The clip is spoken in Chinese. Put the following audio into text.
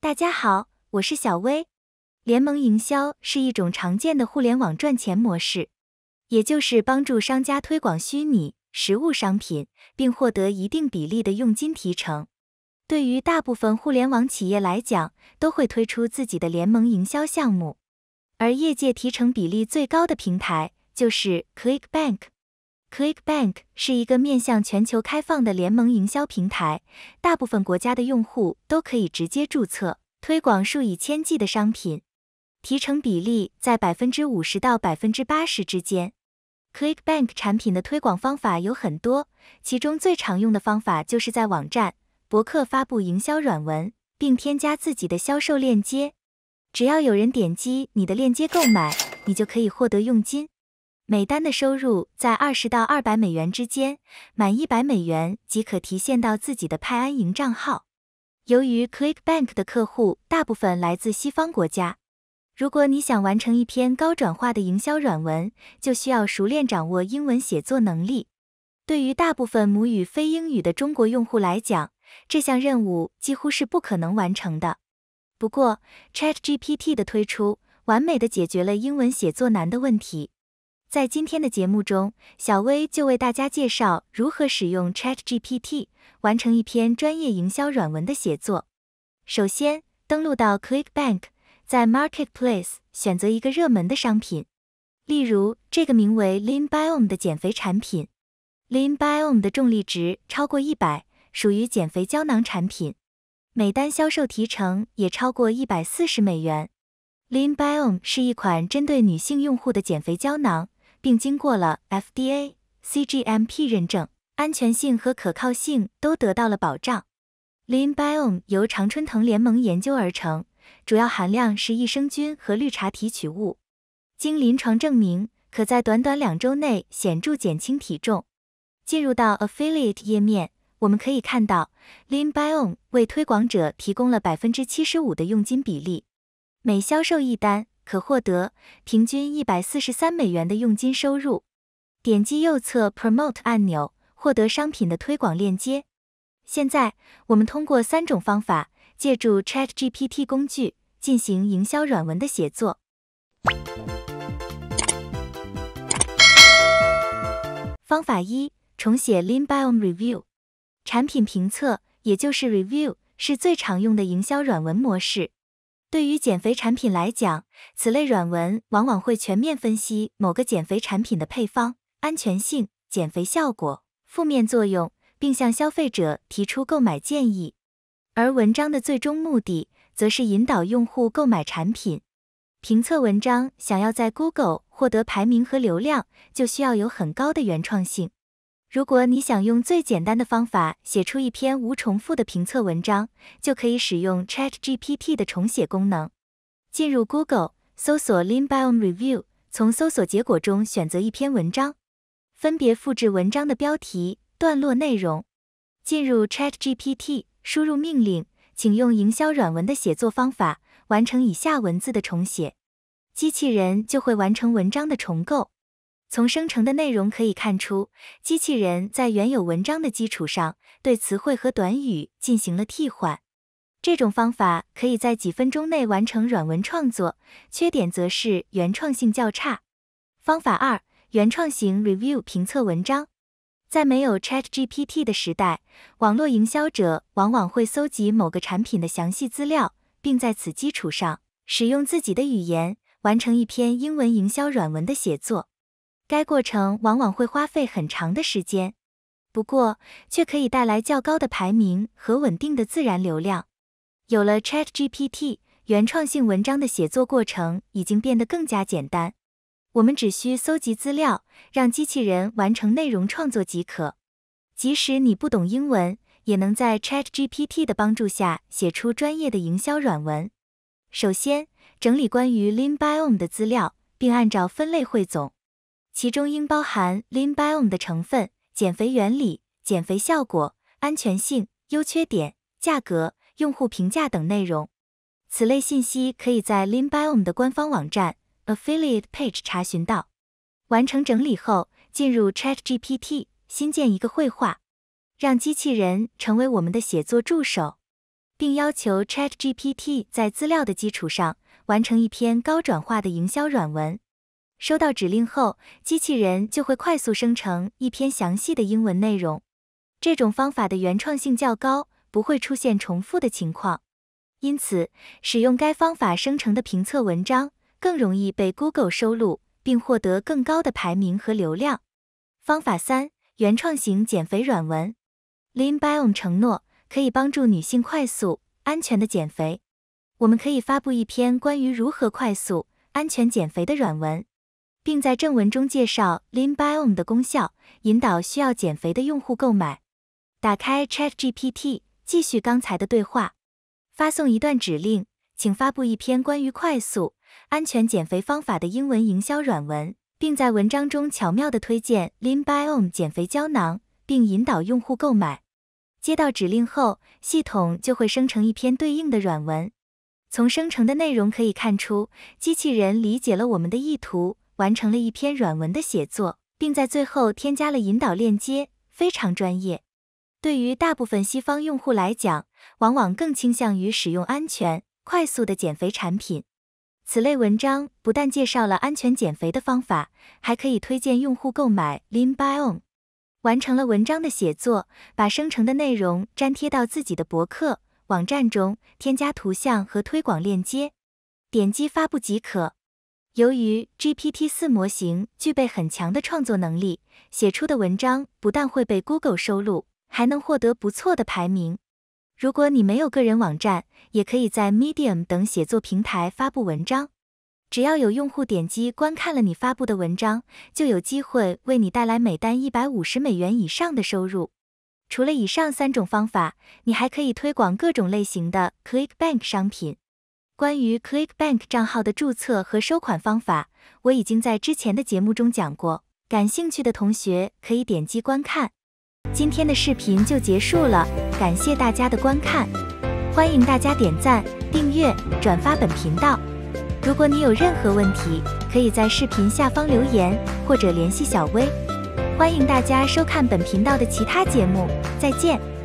大家好，我是小薇。联盟营销是一种常见的互联网赚钱模式，也就是帮助商家推广虚拟、实物商品，并获得一定比例的佣金提成。对于大部分互联网企业来讲，都会推出自己的联盟营销项目，而业界提成比例最高的平台就是 ClickBank。ClickBank 是一个面向全球开放的联盟营销平台，大部分国家的用户都可以直接注册推广数以千计的商品，提成比例在百分之五十到百分之八十之间。ClickBank 产品的推广方法有很多，其中最常用的方法就是在网站、博客发布营销软文，并添加自己的销售链接，只要有人点击你的链接购买，你就可以获得佣金。每单的收入在二十到二百美元之间，满一百美元即可提现到自己的派安营账号。由于 ClickBank 的客户大部分来自西方国家，如果你想完成一篇高转化的营销软文，就需要熟练掌握英文写作能力。对于大部分母语非英语的中国用户来讲，这项任务几乎是不可能完成的。不过，ChatGPT 的推出，完美的解决了英文写作难的问题。在今天的节目中，小薇就为大家介绍如何使用 Chat GPT 完成一篇专业营销软文的写作。首先，登录到 ClickBank，在 Marketplace 选择一个热门的商品，例如这个名为 Lean Biome 的减肥产品。Lean Biome 的重力值超过一百，属于减肥胶囊产品，每单销售提成也超过一百四十美元。Lean Biome 是一款针对女性用户的减肥胶囊。并经过了 FDA CGMP 认证，安全性和可靠性都得到了保障。Lean Biome 由常春藤联盟研究而成，主要含量是益生菌和绿茶提取物，经临床证明，可在短短两周内显著减轻体重。进入到 Affiliate 页面，我们可以看到 Lean Biome 为推广者提供了百分之七十五的佣金比例，每销售一单。可获得平均一百四十三美元的佣金收入。点击右侧 Promote 按钮，获得商品的推广链接。现在，我们通过三种方法，借助 ChatGPT 工具进行营销软文的写作。方法一：重写 Leanbiom Review。产品评测，也就是 Review，是最常用的营销软文模式。对于减肥产品来讲，此类软文往往会全面分析某个减肥产品的配方、安全性、减肥效果、负面作用，并向消费者提出购买建议。而文章的最终目的，则是引导用户购买产品。评测文章想要在 Google 获得排名和流量，就需要有很高的原创性。如果你想用最简单的方法写出一篇无重复的评测文章，就可以使用 ChatGPT 的重写功能。进入 Google 搜索 "Linbeam Review"，从搜索结果中选择一篇文章，分别复制文章的标题、段落内容。进入 ChatGPT，输入命令：请用营销软文的写作方法完成以下文字的重写。机器人就会完成文章的重构。从生成的内容可以看出，机器人在原有文章的基础上对词汇和短语进行了替换。这种方法可以在几分钟内完成软文创作，缺点则是原创性较差。方法二：原创型 review 评测文章。在没有 ChatGPT 的时代，网络营销者往往会搜集某个产品的详细资料，并在此基础上使用自己的语言完成一篇英文营销软文的写作。该过程往往会花费很长的时间，不过却可以带来较高的排名和稳定的自然流量。有了 Chat GPT，原创性文章的写作过程已经变得更加简单。我们只需搜集资料，让机器人完成内容创作即可。即使你不懂英文，也能在 Chat GPT 的帮助下写出专业的营销软文。首先，整理关于 l i n b i o m 的资料，并按照分类汇总。其中应包含 Leanbiome 的成分、减肥原理、减肥效果、安全性、优缺点、价格、用户评价等内容。此类信息可以在 Leanbiome 的官方网站 Affiliate Page 查询到。完成整理后，进入 ChatGPT，新建一个会话，让机器人成为我们的写作助手，并要求 ChatGPT 在资料的基础上完成一篇高转化的营销软文。收到指令后，机器人就会快速生成一篇详细的英文内容。这种方法的原创性较高，不会出现重复的情况，因此使用该方法生成的评测文章更容易被 Google 收录，并获得更高的排名和流量。方法三：原创型减肥软文。Lean b o n 承诺可以帮助女性快速、安全的减肥，我们可以发布一篇关于如何快速、安全减肥的软文。并在正文中介绍 Lean Biome 的功效，引导需要减肥的用户购买。打开 Chat GPT，继续刚才的对话，发送一段指令：请发布一篇关于快速、安全减肥方法的英文营销软文，并在文章中巧妙地推荐 Lean Biome 减肥胶囊，并引导用户购买。接到指令后，系统就会生成一篇对应的软文。从生成的内容可以看出，机器人理解了我们的意图。完成了一篇软文的写作，并在最后添加了引导链接，非常专业。对于大部分西方用户来讲，往往更倾向于使用安全、快速的减肥产品。此类文章不但介绍了安全减肥的方法，还可以推荐用户购买 Lean Biome。完成了文章的写作，把生成的内容粘贴到自己的博客网站中，添加图像和推广链接，点击发布即可。由于 GPT-4 模型具备很强的创作能力，写出的文章不但会被 Google 收录，还能获得不错的排名。如果你没有个人网站，也可以在 Medium 等写作平台发布文章。只要有用户点击观看了你发布的文章，就有机会为你带来每单一百五十美元以上的收入。除了以上三种方法，你还可以推广各种类型的 ClickBank 商品。关于 ClickBank 账号的注册和收款方法，我已经在之前的节目中讲过，感兴趣的同学可以点击观看。今天的视频就结束了，感谢大家的观看，欢迎大家点赞、订阅、转发本频道。如果你有任何问题，可以在视频下方留言或者联系小薇。欢迎大家收看本频道的其他节目，再见。